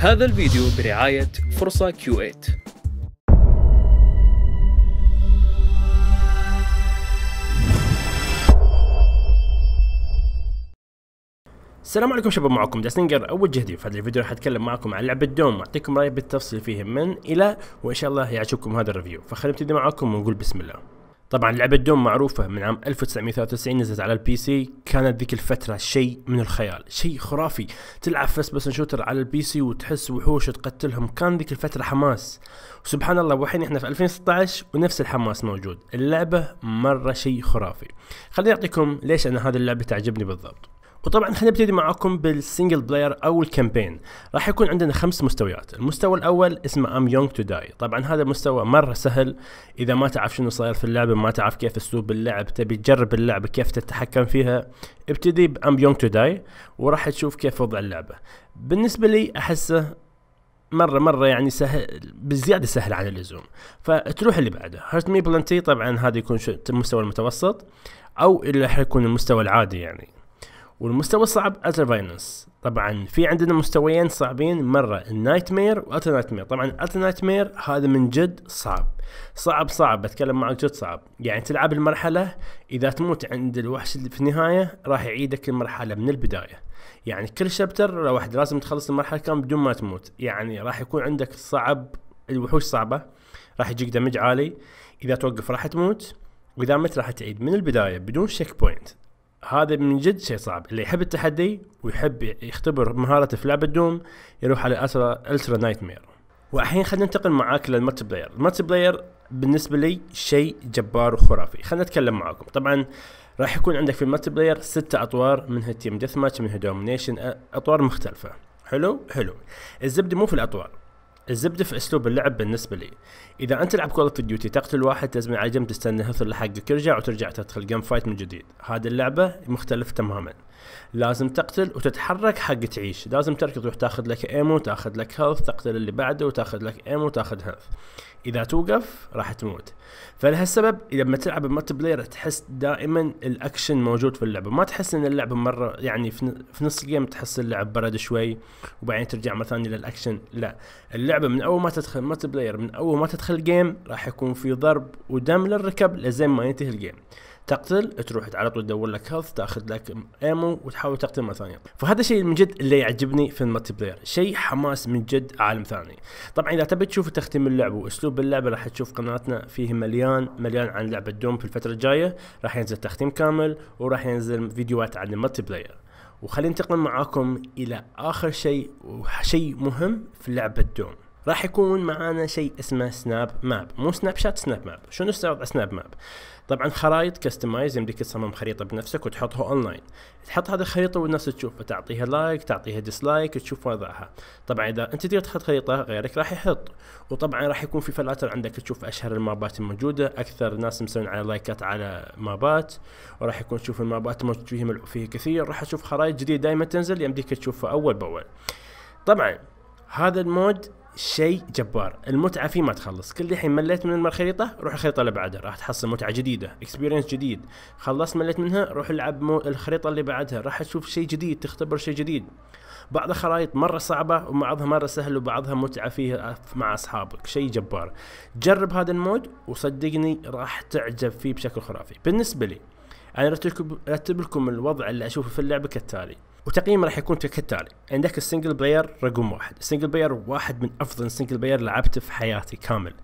هذا الفيديو برعاية فرصة Q8 السلام عليكم شباب معكم داسنجر اول جهدي في هذا الفيديو راح اتكلم معكم عن لعبه دوم واعطيكم رايي بالتفصيل فيه من الى وان شاء الله يعجبكم هذا الريفيو فخلينا نبتدي معكم ونقول بسم الله طبعا لعبة دوم معروفة من عام 1993 نزلت على البي سي كانت ذيك الفترة شيء من الخيال شيء خرافي تلعب فس بس شوتر على البي سي وتحس وحوش تقتلهم كان ذيك الفترة حماس وسبحان الله والحين احنا في 2016 ونفس الحماس موجود اللعبة مرة شيء خرافي خليني اعطيكم ليش انا هذه اللعبة تعجبني بالضبط وطبعا حنبتدي معاكم بالسنجل بلاير او الكامبين راح يكون عندنا خمس مستويات المستوى الاول اسمه ام يونغ تو داي طبعا هذا مستوى مره سهل اذا ما تعرف شنو صاير في اللعبه ما تعرف كيف اسلوب اللعب تبي تجرب اللعبه كيف تتحكم فيها ابتدي بام يونغ تو داي وراح تشوف كيف وضع اللعبه بالنسبه لي احسه مره مره يعني سهل بزياده سهل عن اللزوم فتروح اللي بعده هرت مي بلنتي طبعا هذا يكون المستوى المتوسط او اللي حيكون المستوى العادي يعني والمستوى الصعب اتر فايلنس طبعا في عندنا مستويين صعبين مره النايت مير واتر نايت مير طبعا اتر نايت مير هذا من جد صعب صعب صعب بتكلم معك جد صعب يعني تلعب المرحله اذا تموت عند الوحش اللي في النهايه راح يعيدك المرحله من البدايه يعني كل شابتر واحد لازم تخلص المرحله كامله بدون ما تموت يعني راح يكون عندك صعب الوحوش صعبه راح يجيك دمج عالي اذا توقف راح تموت واذا مت راح تعيد من البدايه بدون شيك بوينت هذا من جد شيء صعب اللي يحب التحدي ويحب يختبر مهارته في لعبه دوم يروح على اسرا الترا نايت مير والحين خلينا ننتقل معاك للمالتي بلاير المالتي بلاير بالنسبه لي شيء جبار وخرافي خلينا نتكلم معاكم طبعا راح يكون عندك في المالتي بلاير ستة اطوار منها تيم ديث ماتش منها دومينيشن اطوار مختلفه حلو حلو الزبده مو في الاطوار الزبده في اسلوب اللعب بالنسبه لي اذا انت تلعب كول اوف ديوتي تقتل واحد لازم على جنب تستنى هثر حقك يرجع وترجع تدخل جيم فايت من جديد هذه اللعبه مختلفه تماما لازم تقتل وتتحرك حق تعيش لازم تركض تروح تاخذ لك ايمو تاخذ لك هيلث تقتل اللي بعده وتاخذ لك ايمو تاخذ هيلث اذا توقف راح تموت فلهالسبب لما تلعب بملتي بلاير تحس دائما الاكشن موجود في اللعبه ما تحس ان اللعبه مره يعني في نص الجيم تحس اللعب برد شوي وبعدين ترجع مره ثانيه للاكشن لا اللعبه من اول ما تدخل مالتي بلاير من اول ما تدخل الجيم راح يكون في ضرب ودم للركب لزين ما ينتهي الجيم تقتل تروح على طول تدور لك هيلث تاخذ لك ايمو وتحاول تقتل مره ثانيه فهذا الشيء من جد اللي يعجبني في الملتي بلاير شيء حماس من جد عالم ثاني طبعا اذا تبي تشوف تختيم اللعبه واسلوب اللعبه راح تشوف قناتنا فيه مليان مليان عن لعبه دوم في الفتره الجايه راح ينزل تختيم كامل وراح ينزل فيديوهات عن الملتي بلاير وخلينا ننتقل معاكم الى اخر شيء وشيء مهم في لعبه دوم راح يكون معانا شيء اسمه سناب ماب مو سناب شات سناب ماب شنو استعرض سناب ماب طبعا خرائط كستمايز يمديك تصمم خريطه بنفسك وتحطها اونلاين تحط هذه الخريطه والناس تشوفها تعطيها لايك تعطيها ديسلايك تشوف وضعها طبعا اذا انت تقدر تحط خريطه غيرك راح يحط وطبعا راح يكون في فلاتر عندك تشوف اشهر المابات الموجوده اكثر ناس مسوين على لايكات على مابات وراح يكون تشوف المابات موجود فيه ملعوب فيه كثير راح تشوف خرائط جديده دائما تنزل يمديك تشوفها اول باول طبعا هذا المود شيء جبار المتعه فيه ما تخلص كل دحين مليت من الخريطه روح الخريطه اللي بعدها راح تحصل متعه جديده اكسبيرينس جديد خلصت مليت منها روح العب مو الخريطه اللي بعدها راح تشوف شيء جديد تختبر شيء جديد بعض الخرائط مرة صعبة وبعضها مرة سهل وبعضها متعة فيها مع أصحابك شيء جبار جرب هذا المود وصدقني راح تعجب فيه بشكل خرافي بالنسبة لي أنا رتب لكم الوضع اللي أشوفه في اللعبة كالتالي وتقييمي راح يكون كالتالي عندك السنجل بلاير رقم واحد السنجل بلاير واحد من افضل سنجل بلاير لعبته في حياتي كامل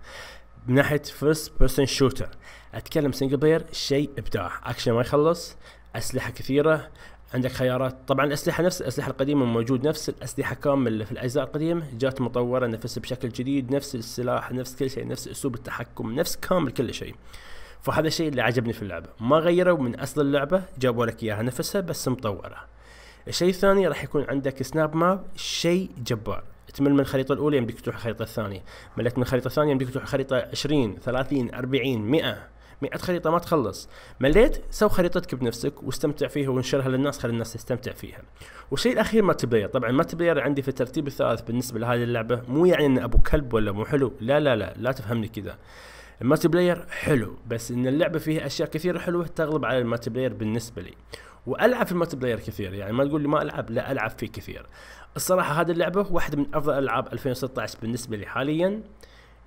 من ناحيه فيرست بيرسون شوتر اتكلم سنجل بلاير شيء ابداع اكشن ما يخلص اسلحه كثيره عندك خيارات طبعا الاسلحه نفس الاسلحه القديمه موجود نفس الاسلحه كامل في الاجزاء القديمه جات مطوره نفسها بشكل جديد نفس السلاح نفس كل شيء نفس اسلوب التحكم نفس كامل كل شيء فهذا الشيء اللي عجبني في اللعبه ما غيروا من اصل اللعبه جابوا لك اياها نفسها بس مطوره الشيء الثاني راح يكون عندك سناب ماب شيء جبار تمل من الخريطه الاولى يمديك تروح الخريطه الثانيه ملت من الخريطه الثانيه يمديك تروح خريطه 20 30 40 100 100 خريطه ما تخلص مليت سو خريطتك بنفسك واستمتع فيها وانشرها للناس خلي الناس تستمتع فيها والشيء الاخير ما بلاير طبعا ما بلاير عندي في الترتيب الثالث بالنسبه لهذه اللعبه مو يعني ان ابو كلب ولا مو حلو لا لا لا لا تفهمني كذا الماتي بلاير حلو بس ان اللعبه فيها اشياء كثيره حلوه تغلب على الماتي بلاير بالنسبه لي والعب في الملتي بلاير كثير يعني ما تقول لي ما العب لا العب فيه كثير الصراحه هذه اللعبه واحده من افضل العاب 2016 بالنسبه لي حاليا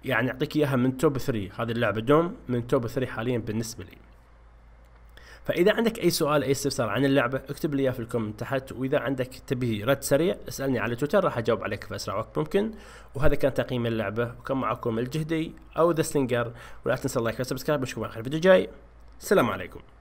يعني اعطيك اياها من توب 3 هذه اللعبه دوم من توب 3 حاليا بالنسبه لي فاذا عندك اي سؤال اي استفسار عن اللعبه اكتب لي اياه في الكومنت تحت واذا عندك تبي رد سريع اسالني على تويتر راح اجاوب عليك في اسرع وقت ممكن وهذا كان تقييم اللعبه وكان معكم الجهدي او ذا سلينجر ولا تنسى اللايك والسبسكرايب نشوفكم على خير الفيديو الجاي السلام عليكم